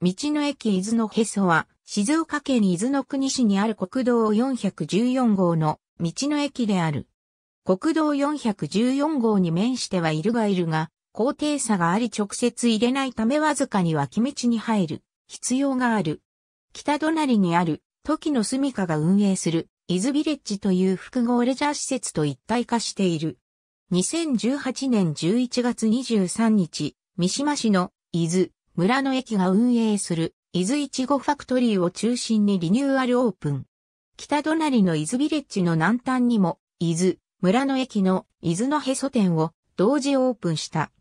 道の駅伊豆のへそは、静岡県伊豆の国市にある国道414号の道の駅である。国道414号に面してはいるがいるが、高低差があり直接入れないためわずかに脇道に入る必要がある。北隣にある時の住処が運営する伊豆ビレッジという複合レジャー施設と一体化している。2018年11月23日、三島市の伊豆村の駅が運営する伊豆いちごファクトリーを中心にリニューアルオープン。北隣の伊豆ビレッジの南端にも、伊豆、村の駅の伊豆のへそ店を同時オープンした。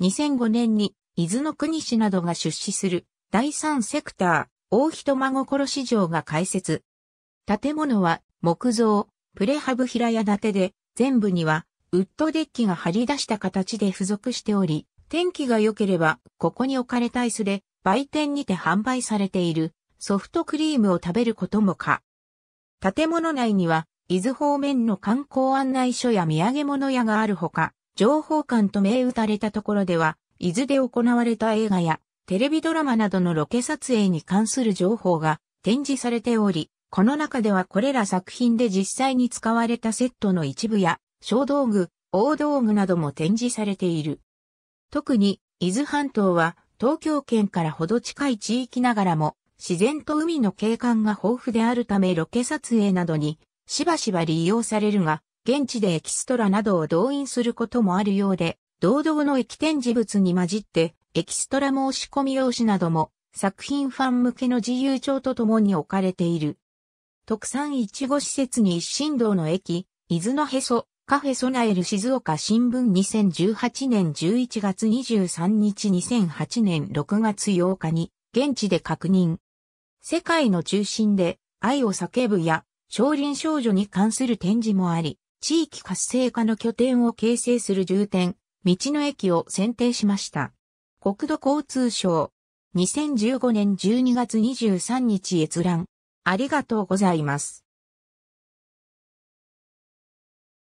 2005年に伊豆の国市などが出資する第三セクター大人真心市場が開設。建物は木造、プレハブ平屋建てで、全部にはウッドデッキが張り出した形で付属しており、天気が良ければ、ここに置かれた椅子で、売店にて販売されているソフトクリームを食べることも可。建物内には、伊豆方面の観光案内所や土産物屋があるほか、情報館と銘打たれたところでは、伊豆で行われた映画やテレビドラマなどのロケ撮影に関する情報が展示されており、この中ではこれら作品で実際に使われたセットの一部や、小道具、大道具なども展示されている。特に伊豆半島は東京圏からほど近い地域ながらも自然と海の景観が豊富であるためロケ撮影などにしばしば利用されるが、現地でエキストラなどを動員することもあるようで、堂々の駅展示物に混じって、エキストラ申し込み用紙なども作品ファン向けの自由帳とともに置かれている。特産いちご施設に一新堂の駅、伊豆のへそ、カフェソナエル静岡新聞2018年11月23日2008年6月8日に現地で確認。世界の中心で愛を叫ぶや少林少女に関する展示もあり、地域活性化の拠点を形成する重点、道の駅を選定しました。国土交通省2015年12月23日閲覧。ありがとうございます。